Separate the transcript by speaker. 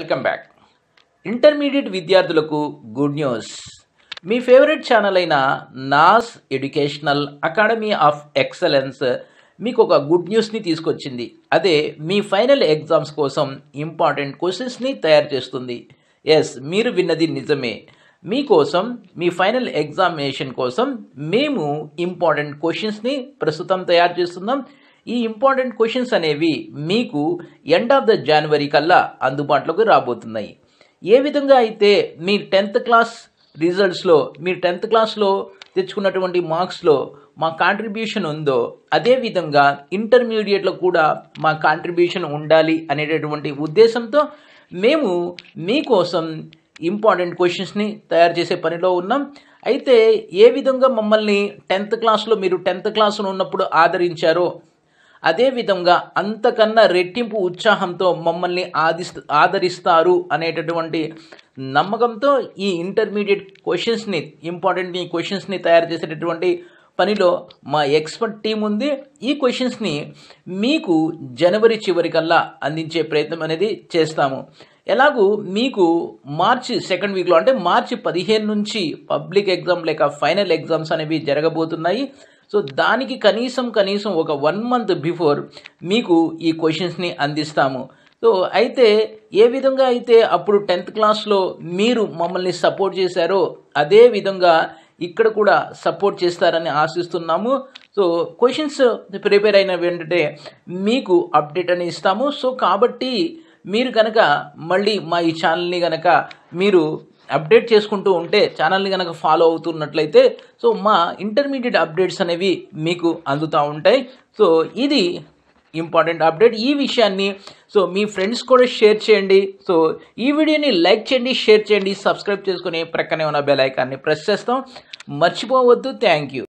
Speaker 1: welcome back intermediate విద్యార్థులకు good news మీ favourite channel అయిన నాస్ ఎడ్యుకేషనల్ అకాడమీ ఆఫ్ ఎక్సలెన్స్ మీకు ఒక గుడ్ న్యూస్ని తీసుకొచ్చింది అదే మీ ఫైనల్ ఎగ్జామ్స్ కోసం ఇంపార్టెంట్ క్వశ్చన్స్ని తయారు చేస్తుంది ఎస్ మీరు విన్నది నిజమే మీకోసం మీ ఫైనల్ ఎగ్జామినేషన్ కోసం మేము ఇంపార్టెంట్ క్వశ్చన్స్ని ప్రస్తుతం తయారు చేస్తున్నాం ఈ ఇంపార్టెంట్ క్వశ్చన్స్ అనేవి మీకు ఎండ్ ఆఫ్ ద జనవరి కల్లా అందుబాటులోకి రాబోతున్నాయి ఏ విధంగా అయితే మీ టెన్త్ క్లాస్ రిజల్ట్స్లో మీరు టెన్త్ క్లాస్లో తెచ్చుకున్నటువంటి మార్క్స్లో మా కాంట్రిబ్యూషన్ ఉందో అదేవిధంగా ఇంటర్మీడియట్లో కూడా మా కాంట్రిబ్యూషన్ ఉండాలి అనేటటువంటి ఉద్దేశంతో మేము మీకోసం ఇంపార్టెంట్ క్వశ్చన్స్ని తయారు చేసే పనిలో ఉన్నాం అయితే ఏ విధంగా మమ్మల్ని టెన్త్ క్లాస్లో మీరు టెన్త్ క్లాస్లో ఉన్నప్పుడు ఆదరించారో అదేవిధంగా అంతకన్నా రెట్టింపు ఉత్సాహంతో మమ్మల్ని ఆదిస్తు ఆదరిస్తారు అనేటటువంటి నమ్మకంతో ఈ ఇంటర్మీడియట్ క్వశ్చన్స్ని ఇంపార్టెంట్ ఈ క్వశ్చన్స్ని తయారు చేసేటటువంటి పనిలో మా ఎక్స్పర్ట్ టీం ఉంది ఈ క్వశ్చన్స్ని మీకు జనవరి చివరికల్లా అందించే ప్రయత్నం అనేది చేస్తాము ఎలాగూ మీకు మార్చి సెకండ్ వీక్లో అంటే మార్చి పదిహేను నుంచి పబ్లిక్ ఎగ్జామ్ లేక ఫైనల్ ఎగ్జామ్స్ అనేవి జరగబోతున్నాయి సో దానికి కనీసం కనీసం ఒక వన్ మంత్ బిఫోర్ మీకు ఈ క్వశ్చన్స్ని అందిస్తాము సో అయితే ఏ విధంగా అయితే అప్పుడు టెన్త్ క్లాస్లో మీరు మమ్మల్ని సపోర్ట్ చేశారో అదే విధంగా ఇక్కడ కూడా సపోర్ట్ చేస్తారని ఆశిస్తున్నాము సో క్వశ్చన్స్ ప్రిపేర్ అయిన వెంటనే మీకు అప్డేట్ అని ఇస్తాము సో కాబట్టి మీరు కనుక మళ్ళీ మా ఈ ఛానల్ని కనుక మీరు అప్డేట్ చేసుకుంటూ ఉంటే ఛానల్ని కనుక ఫాలో అవుతున్నట్లయితే సో మా ఇంటర్మీడియట్ అప్డేట్స్ అనేవి మీకు అందుతూ ఉంటాయి సో ఇది ఇంపార్టెంట్ అప్డేట్ ఈ విషయాన్ని సో మీ ఫ్రెండ్స్ కూడా షేర్ చేయండి సో ఈ వీడియోని లైక్ చేయండి షేర్ చేయండి సబ్స్క్రైబ్ చేసుకుని ప్రక్కనే ఉన్న బెల్ ఐకాన్ని ప్రెస్ చేస్తాం మర్చిపోవద్దు థ్యాంక్ యూ